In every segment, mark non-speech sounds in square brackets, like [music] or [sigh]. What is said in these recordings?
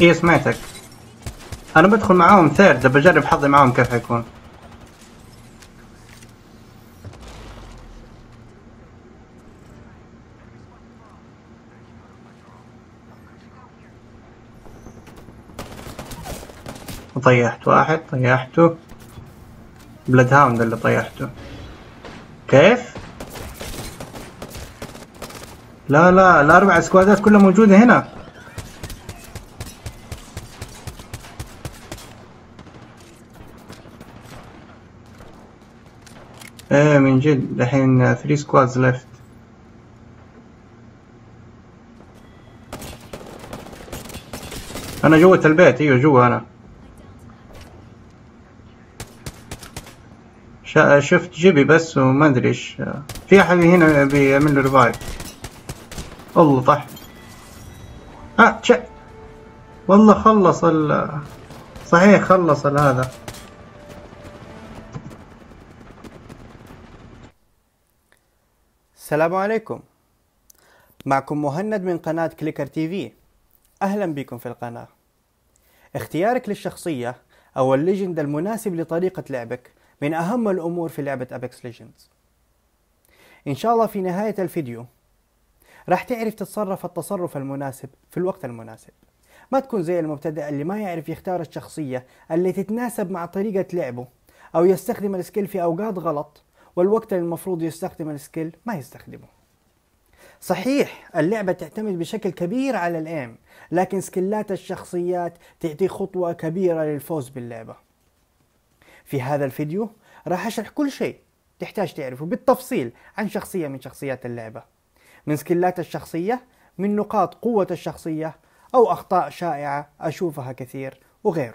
ايه سمعتك انا بدخل معاهم ثيرد بجرب حظي معاهم كيف حيكون طيحت واحد طيحته بلاد هاوند اللي طيحته كيف؟ لا لا الاربع سكوادات كلها موجودة هنا ايه من جد الحين 3 سكوادز ليفت انا جوة البيت ايوه جوا انا شفت جيبي بس وما ادري ايش في احد هنا بيعمل له ريفايف الله طح اه تشك والله خلص ال صحيح خلص هذا السلام عليكم معكم مهند من قناة كليكر تي في أهلا بكم في القناة اختيارك للشخصية أو الليجند المناسب لطريقة لعبك من أهم الأمور في لعبة أبيكس ليجندز إن شاء الله في نهاية الفيديو راح تعرف تتصرف التصرف المناسب في الوقت المناسب ما تكون زي المبتدئ اللي ما يعرف يختار الشخصية اللي تتناسب مع طريقة لعبه أو يستخدم السكيل في أوقات غلط والوقت اللي المفروض يستخدم السكيل ما يستخدمه صحيح اللعبة تعتمد بشكل كبير على الأيم لكن سكلات الشخصيات تعطي خطوة كبيرة للفوز باللعبة في هذا الفيديو راح أشرح كل شيء تحتاج تعرفه بالتفصيل عن شخصية من شخصيات اللعبة من سكلات الشخصية من نقاط قوة الشخصية أو أخطاء شائعة أشوفها كثير وغيره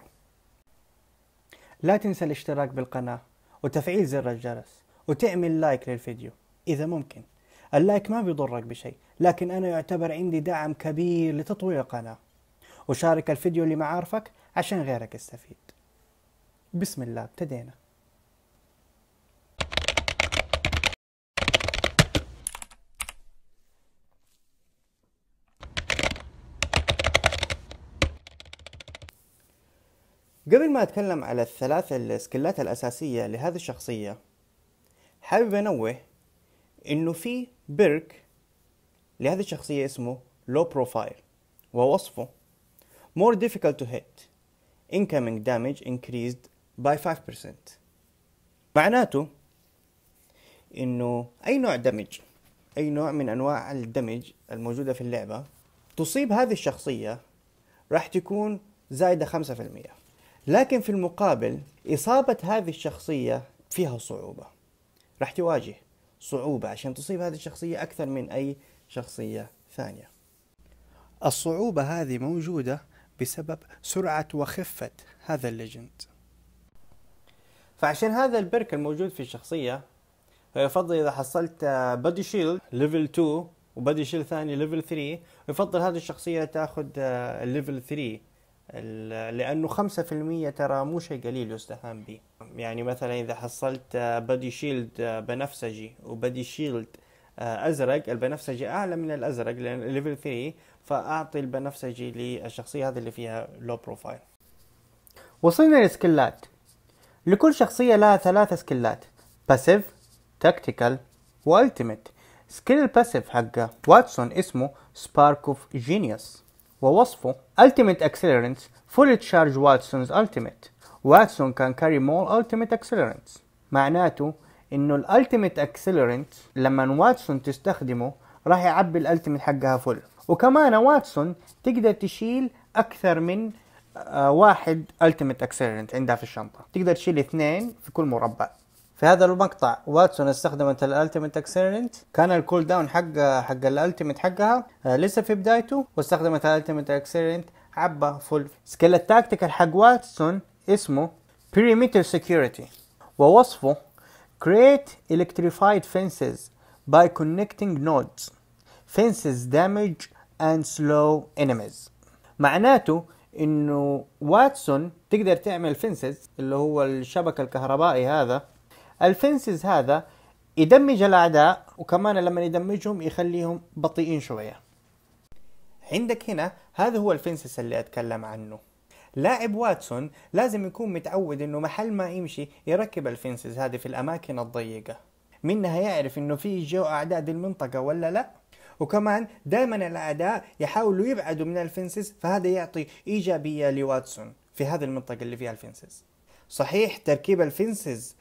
لا تنسى الاشتراك بالقناة وتفعيل زر الجرس وتعمل لايك للفيديو إذا ممكن اللايك ما بيضرك بشيء لكن أنا يعتبر عندي دعم كبير لتطوير القناة وشارك الفيديو لمعارفك عشان غيرك يستفيد بسم الله ابتدينا قبل ما أتكلم على الثلاث السكلات الأساسية لهذه الشخصية حابب انوه انه في بيرك لهذه الشخصية اسمه low profile ووصفه more difficult to hit incoming damage increased by 5% معناته انه اي نوع دمج اي نوع من انواع الدمج الموجودة في اللعبة تصيب هذه الشخصية راح تكون زايدة 5% لكن في المقابل إصابة هذه الشخصية فيها صعوبة راح تواجه صعوبة عشان تصيب هذه الشخصية أكثر من أي شخصية ثانية الصعوبة هذه موجودة بسبب سرعة وخفة هذا الليجند فعشان هذا البرك الموجود في الشخصية يفضل إذا حصلت بادي شيلد ليفل 2 وبادي شيلد ثاني ليفل 3 يفضل هذه الشخصية تاخذ ليفل 3 لأنه 5% ترى مو شيء قليل يستهان به يعني مثلا اذا حصلت بادي آه، شيلد آه، بنفسجي وبادي آه، شيلد ازرق البنفسجي اعلى من الازرق لان ليفل 3 فاعطي البنفسجي للشخصيه هذه اللي فيها لو بروفايل وصلنا للسكلات لكل شخصية لها ثلاث سكلات باسيف تاكتيكال والتيميت سكيل الباسيف حق واتسون اسمه سبارك اوف جينيوس ووصفه التيميت اكسلرنس فول تشارج واتسونز التيميت واتسون كان كاري مول التيميت اكسلرنت معناته انه الالتيميت اكسلرنت لما واتسون تستخدمه راح يعبي الالتيميت حقها فل وكمان واتسون تقدر تشيل اكثر من آه، واحد التيميت اكسلرنت عندها في الشنطه تقدر تشيل اثنين في كل مربع في هذا المقطع واتسون استخدمت الالتيميت اكسلرنت كان الكول داون حق حق الالتيميت حقها آه، لسه في بدايته واستخدمت الالتيميت اكسلرنت عبى فل سكيل التاكتيكال حق واتسون اسمه Perimeter Security ووصفه Create electrified fences by connecting nodes fences damage and slow enemies معناته انه واتسون تقدر تعمل فنسز اللي هو الشبكة الكهربائي هذا الفنسز هذا يدمج الاعداء وكمان لما يدمجهم يخليهم بطيئين شوية عندك هنا هذا هو الفنسز اللي اتكلم عنه لاعب واتسون لازم يكون متعود انه محل ما يمشي يركب الفينسز هذه في الاماكن الضيقه منها يعرف انه في جو اعداد المنطقه ولا لا وكمان دائما الاعداء يحاولوا يبعدوا من الفينسز فهذا يعطي ايجابيه لواتسون في هذه المنطقه اللي فيها الفينسز صحيح تركيب الفينسز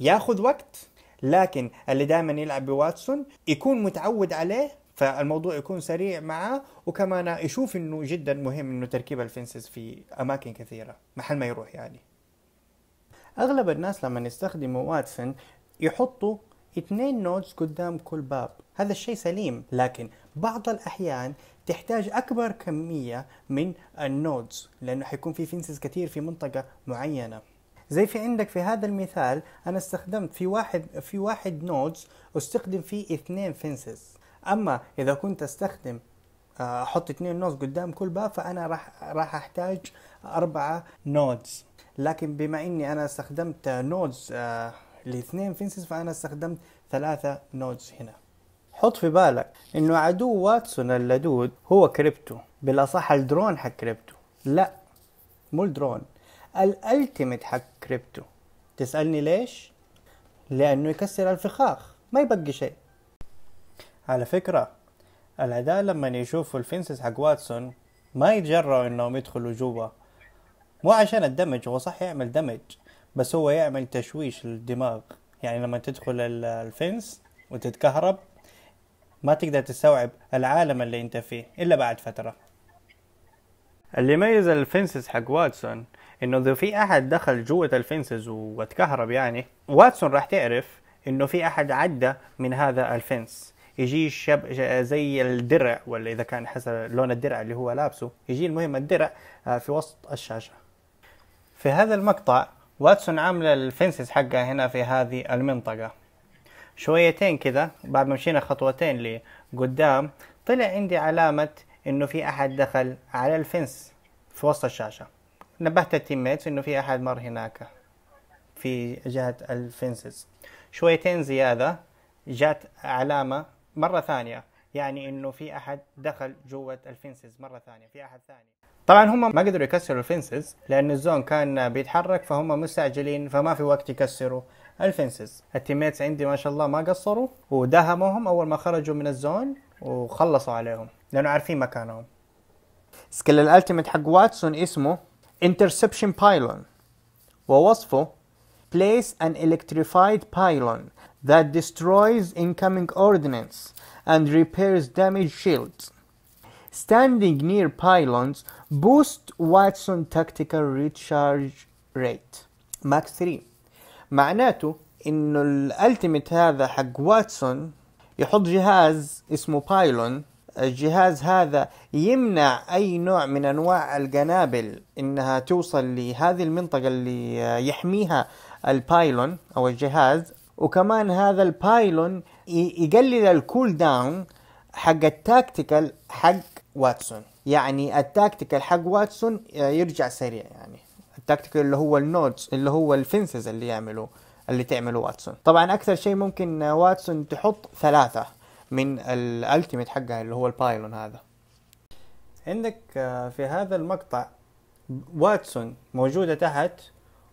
ياخذ وقت لكن اللي دائما يلعب بواتسون يكون متعود عليه فالموضوع يكون سريع معاه وكمان يشوف انه جدا مهم انه تركيب الفنسز في اماكن كثيره محل ما يروح يعني اغلب الناس لما يستخدموا واتسن يحطوا اثنين نودز قدام كل باب هذا الشيء سليم لكن بعض الأحيان تحتاج أكبر كمية من النودز لأنه حيكون في فنسز كثير في منطقة معينة زي في عندك في هذا المثال أنا استخدمت في واحد في واحد نودز استخدم فيه اثنين فنسز اما اذا كنت استخدم آه، احط اثنين نودز قدام كل باب فانا راح راح احتاج اربعه نودز لكن بما اني انا استخدمت نودز آه، لاثنين فينسز فانا استخدمت ثلاثه نودز هنا حط في بالك انه عدو واتسون اللدود هو كريبتو بالاصح الدرون حق كريبتو لا مو الدرون الالتيميت حق كريبتو تسالني ليش لانه يكسر الفخاخ ما يبقي شيء على فكرة العداء لما يشوفوا الفينسز حق واتسون ما يتجرأوا انهم يدخلوا جوا مو عشان الدمج هو صح يعمل دمج بس هو يعمل تشويش للدماغ يعني لما تدخل الفينس وتتكهرب ما تقدر تستوعب العالم اللي انت فيه الا بعد فترة اللي يميز الفينسز حق واتسون انه اذا في احد دخل جوة الفينسز واتكهرب يعني واتسون راح تعرف انه في احد عدى من هذا الفينس يجي الشاب زي الدرع ولا اذا كان حسب لون الدرع اللي هو لابسه يجي المهم الدرع آه، في وسط الشاشه في هذا المقطع واتسون عامله الفنسز حقها هنا في هذه المنطقه شويتين كذا بعد ما مشينا خطوتين لقدام طلع عندي علامه انه في احد دخل على الفنس في وسط الشاشه نبهت التيم ميتس انه في احد مر هناك في جهه الفنسز شويتين زياده جات علامه مره ثانيه يعني انه في احد دخل جوه الفنسز مره ثانيه في احد ثاني طبعا هم ما قدروا يكسروا الفنسز لان الزون كان بيتحرك فهم مستعجلين فما في وقت يكسروا الفنسز التيميتس عندي ما شاء الله ما قصروا وداهموهم اول ما خرجوا من الزون وخلصوا عليهم لانه عارفين مكانهم سكيل الالتيميت حق واتسون اسمه انترسبشن بايلون ووصفه place an electrified pylon that destroys incoming ordnance and repairs damaged shields. Standing near pylons boosts Watson tactical recharge rate ماكس 3 معناته انه الالتيميت هذا حق واتسون يحط جهاز اسمه بايلون الجهاز هذا يمنع اي نوع من انواع القنابل انها توصل لهذه المنطقه اللي يحميها البايلون او الجهاز وكمان هذا البايلون يقلل الكول داون حق التاكتيكال حق واتسون يعني التاكتيكال حق واتسون يرجع سريع يعني التاكتيكال اللي هو النودز اللي هو الفنسز اللي يعملوا اللي تعمله واتسون طبعا اكثر شيء ممكن واتسون تحط ثلاثه من الالتيميت حقها اللي هو البايلون هذا عندك آه، في هذا المقطع واتسون موجوده تحت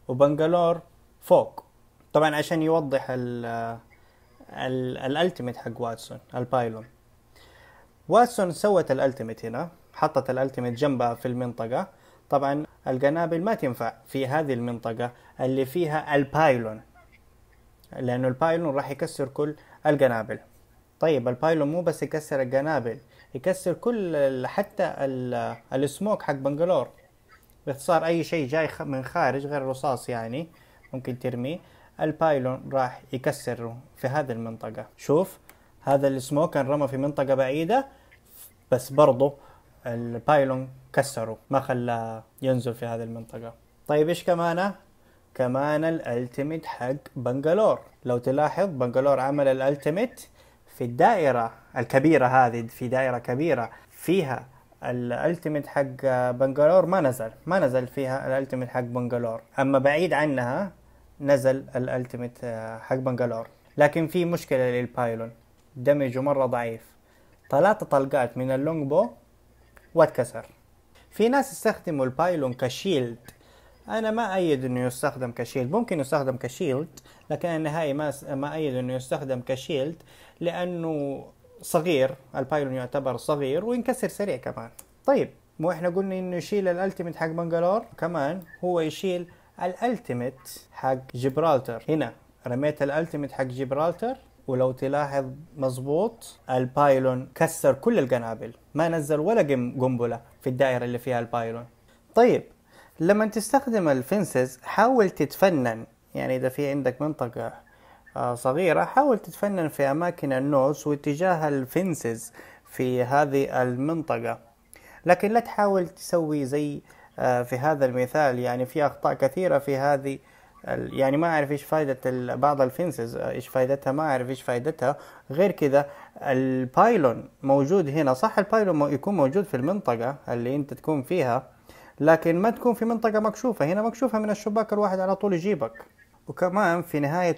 وبنجلور فوق طبعا عشان يوضح ال الالتيميت حق واتسون البايلون واتسون سوت الالتيميت هنا حطت الالتيميت جنبها في المنطقة طبعا القنابل ما تنفع في هذه المنطقة اللي فيها البايلون لأنه البايلون راح يكسر كل القنابل طيب البايلون مو بس يكسر القنابل يكسر كل حتى السموك حق بنجلور باختصار أي شيء جاي من خارج غير رصاص يعني ممكن ترميه البايلون راح يكسر في هذه المنطقة شوف هذا السمو كان رمى في منطقة بعيدة بس برضو البايلون كسره ما خلاه ينزل في هذه المنطقة طيب ايش كمان كمان الالتيميت حق بنجلور لو تلاحظ بنجلور عمل الالتيميت في الدائرة الكبيرة هذه في دائرة كبيرة فيها الالتيميت حق بنجلور ما نزل ما نزل فيها الالتيميت حق بنجلور اما بعيد عنها نزل الالتيميت آه، حق بنجلور لكن في مشكله للبايلون دمجه مره ضعيف ثلاثة طلقات من اللونج بو واتكسر في ناس استخدموا البايلون كشيلد انا ما ايد انه يستخدم كشيلد ممكن يستخدم كشيلد لكن النهائي ما ما ايد انه يستخدم كشيلد لانه صغير البايلون يعتبر صغير وينكسر سريع كمان طيب مو احنا قلنا انه يشيل الالتيميت حق بنجلور كمان هو يشيل الالتيميت حق جبرالتر هنا رميت الالتيميت حق جبرالتر ولو تلاحظ مظبوط البايلون كسر كل القنابل ما نزل ولا قنبله في الدائره اللي فيها البايلون طيب لما تستخدم الفنسز حاول تتفنن يعني اذا في عندك منطقه آه، صغيره حاول تتفنن في اماكن النوس واتجاه الفنسز في هذه المنطقه لكن لا تحاول تسوي زي آه، في هذا المثال يعني في اخطاء كثيره في هذه يعني ما اعرف ايش فائده بعض الفنسز ايش فائدتها ما اعرف ايش فائدتها غير كذا البايلون موجود هنا صح البايلون يكون موجود في المنطقه اللي انت تكون فيها لكن ما تكون في منطقه مكشوفه هنا مكشوفه من الشباك الواحد على طول يجيبك وكمان في نهايه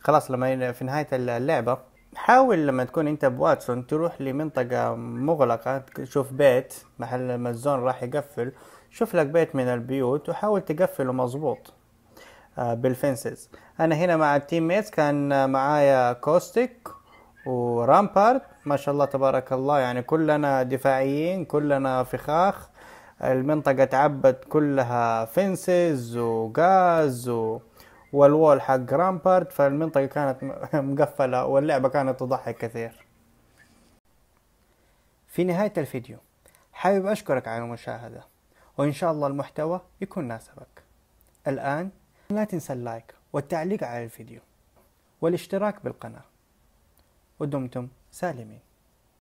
خلاص لما في نهايه اللعبه حاول لما تكون انت بواتسون تروح لمنطقة مغلقة تشوف بيت محل ما الزون راح يقفل شوف لك بيت من البيوت وحاول تقفله مظبوط آه، بالفنسز انا هنا مع التيم ميتس كان معايا كوستيك ورامبارد ما شاء الله تبارك الله يعني كلنا دفاعيين كلنا فخاخ المنطقة تعبت كلها فنسز وغاز و... والوول حق رامبارد فالمنطقة كانت [laughs] مقفلة واللعبة كانت تضحك كثير في نهاية الفيديو حابب أشكرك على المشاهدة وإن شاء الله المحتوى يكون ناسبك الآن لا تنسى اللايك والتعليق على الفيديو والاشتراك بالقناة ودمتم سالمين